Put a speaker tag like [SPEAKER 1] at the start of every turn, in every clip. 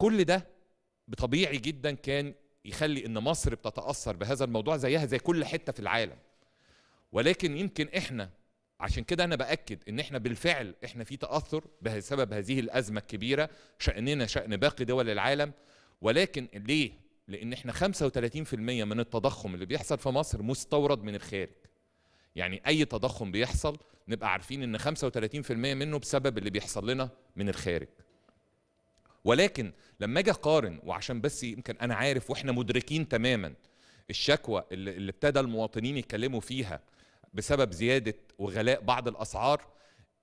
[SPEAKER 1] كل ده بطبيعي جدا كان يخلي ان مصر بتتاثر بهذا الموضوع زيها زي كل حته في العالم ولكن يمكن احنا عشان كده انا باكد ان احنا بالفعل احنا في تاثر بسبب هذه الازمه الكبيره شاننا شان باقي دول العالم ولكن ليه لان احنا 35% من التضخم اللي بيحصل في مصر مستورد من الخارج يعني اي تضخم بيحصل نبقى عارفين ان 35% منه بسبب اللي بيحصل لنا من الخارج ولكن لما اجي اقارن وعشان بس يمكن انا عارف واحنا مدركين تماما الشكوى اللي, ابتدى المواطنين يتكلموا فيها بسبب زياده وغلاء بعض الاسعار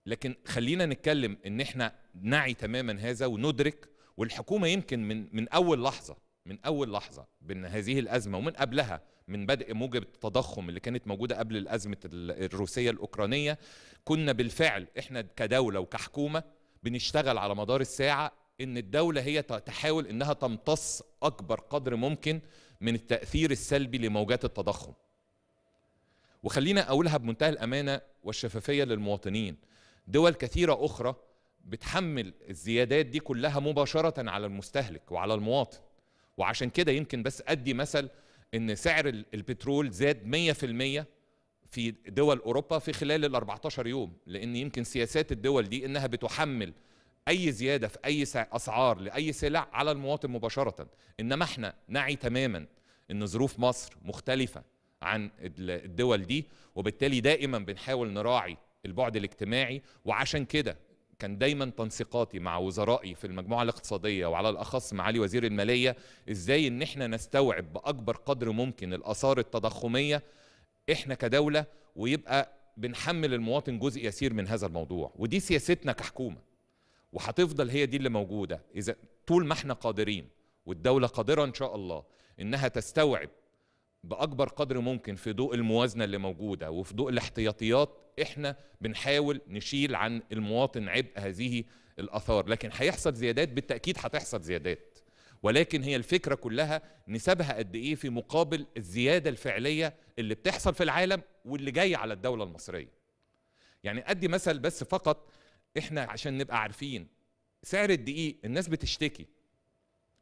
[SPEAKER 1] لكن خلينا نتكلم ان احنا نعي تماما هذا وندرك والحكومه يمكن من من اول لحظه من اول لحظه بان هذه الازمه ومن قبلها من بدء موجب التضخم اللي كانت موجوده قبل الازمه الروسيه الاوكرانيه كنا بالفعل احنا كدوله وكحكومه بنشتغل على مدار الساعه ان الدوله هي تحاول انها تمتص اكبر قدر ممكن من التاثير السلبي لموجات التضخم وخلينا اقولها بمنتهى الامانه والشفافيه للمواطنين دول كثيره اخرى بتحمل الزيادات دي كلها مباشره على المستهلك وعلى المواطن وعشان كده يمكن بس ادي مثل ان سعر البترول زاد 100% في دول اوروبا في خلال ال 14 يوم لان يمكن سياسات الدول دي انها بتحمل اي زياده في اي اسعار لاي سلع على المواطن مباشره انما احنا نعي تماما ان ظروف مصر مختلفه عن الدول دي وبالتالي دائما بنحاول نراعي البعد الاجتماعي وعشان كده كان دايما تنسيقاتي مع وزرائي في المجموعه الاقتصاديه وعلى الاخص معالي وزير الماليه ازاي ان احنا نستوعب باكبر قدر ممكن الاثار التضخميه احنا كدوله ويبقى بنحمل المواطن جزء يسير من هذا الموضوع ودي سياستنا كحكومه وهتفضل هي دي اللي موجوده اذا طول ما احنا قادرين والدوله قادره ان شاء الله انها تستوعب باكبر قدر ممكن في ضوء الموازنه اللي موجوده وفي ضوء الاحتياطيات احنا بنحاول نشيل عن المواطن عبء هذه الاثار لكن هيحصل زيادات بالتاكيد هتحصل زيادات ولكن هي الفكره كلها نسبها قد ايه في مقابل الزياده الفعليه اللي بتحصل في العالم واللي جاي على الدوله المصريه يعني ادي مثل بس فقط احنا عشان نبقى عارفين سعر الدقيق الناس بتشتكي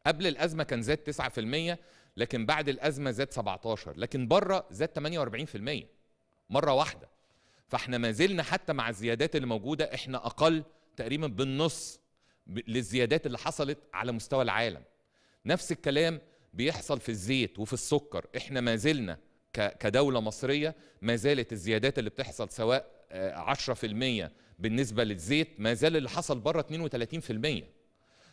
[SPEAKER 1] قبل الازمه كان زاد 9% لكن بعد الازمه زاد 17 لكن بره زاد 48% مره واحده فاحنا ما زلنا حتى مع الزيادات اللي موجوده احنا اقل تقريبا بالنص للزيادات اللي حصلت على مستوى العالم نفس الكلام بيحصل في الزيت وفي السكر احنا ما زلنا كدولة مصرية ما زالت الزيادات اللي بتحصل سواء 10% آه، بالنسبة للزيت ما زال اللي حصل بره 32%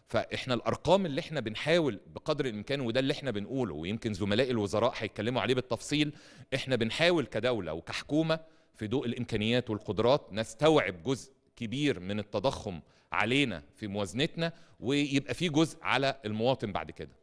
[SPEAKER 1] فاحنا الارقام اللي احنا بنحاول بقدر الامكان وده اللي احنا بنقوله ويمكن زملائي الوزراء هيتكلموا عليه بالتفصيل احنا بنحاول كدوله وكحكومه في ضوء الامكانيات والقدرات نستوعب جزء كبير من التضخم علينا في موازنتنا ويبقى في جزء على المواطن بعد كده